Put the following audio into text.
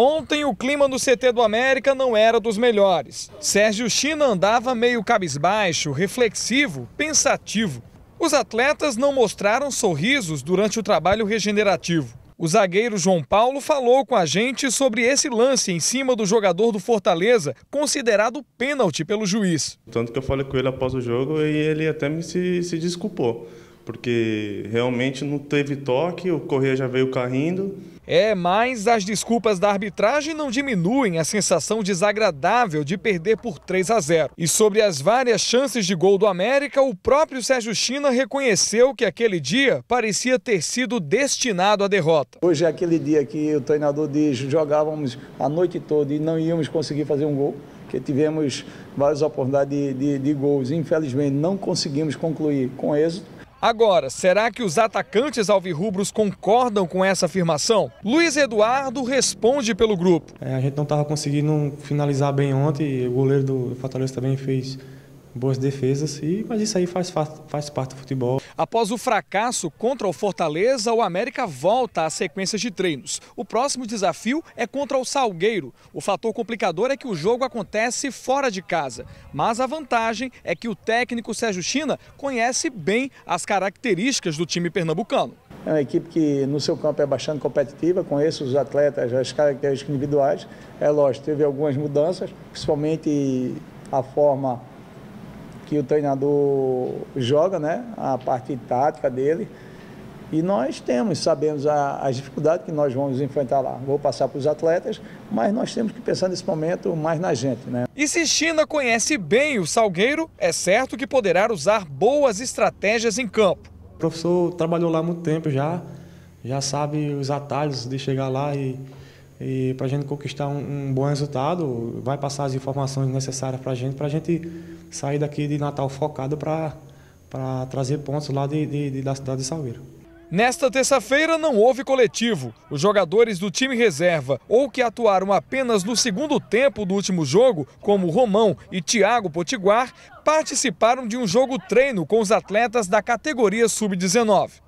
Ontem o clima no CT do América não era dos melhores. Sérgio China andava meio cabisbaixo, reflexivo, pensativo. Os atletas não mostraram sorrisos durante o trabalho regenerativo. O zagueiro João Paulo falou com a gente sobre esse lance em cima do jogador do Fortaleza, considerado pênalti pelo juiz. Tanto que eu falei com ele após o jogo e ele até me se, se desculpou, porque realmente não teve toque, o Correia já veio carrindo é, mas as desculpas da arbitragem não diminuem a sensação desagradável de perder por 3 a 0. E sobre as várias chances de gol do América, o próprio Sérgio China reconheceu que aquele dia parecia ter sido destinado à derrota. Hoje é aquele dia que o treinador diz: jogávamos a noite toda e não íamos conseguir fazer um gol porque tivemos várias oportunidades de, de, de, gols. Infelizmente, não conseguimos concluir com êxito. Agora, será que os atacantes alvirrubros concordam com essa afirmação? Luiz Eduardo responde pelo grupo. É, a gente não estava conseguindo finalizar bem ontem, o goleiro do Fortaleza também fez boas defesas, e, mas isso aí faz, faz, faz parte do futebol. Após o fracasso contra o Fortaleza, o América volta à sequência de treinos. O próximo desafio é contra o Salgueiro. O fator complicador é que o jogo acontece fora de casa, mas a vantagem é que o técnico Sérgio China conhece bem as características do time pernambucano. É uma equipe que no seu campo é bastante competitiva, conheço os atletas, as características individuais. É lógico, teve algumas mudanças, principalmente a forma que o treinador joga, né? A parte tática dele. E nós temos, sabemos a, as dificuldades que nós vamos enfrentar lá. Vou passar para os atletas, mas nós temos que pensar nesse momento mais na gente, né? E se China conhece bem o Salgueiro, é certo que poderá usar boas estratégias em campo. O professor trabalhou lá há muito tempo já, já sabe os atalhos de chegar lá e e para a gente conquistar um, um, bom resultado, vai passar as informações necessárias para a gente, para a gente sair daqui de Natal focado para trazer pontos lá de, de, de, da cidade de Salgueiro. Nesta terça-feira não houve coletivo. Os jogadores do time reserva ou que atuaram apenas no segundo tempo do último jogo, como Romão e Thiago Potiguar, participaram de um jogo treino com os atletas da categoria sub-19.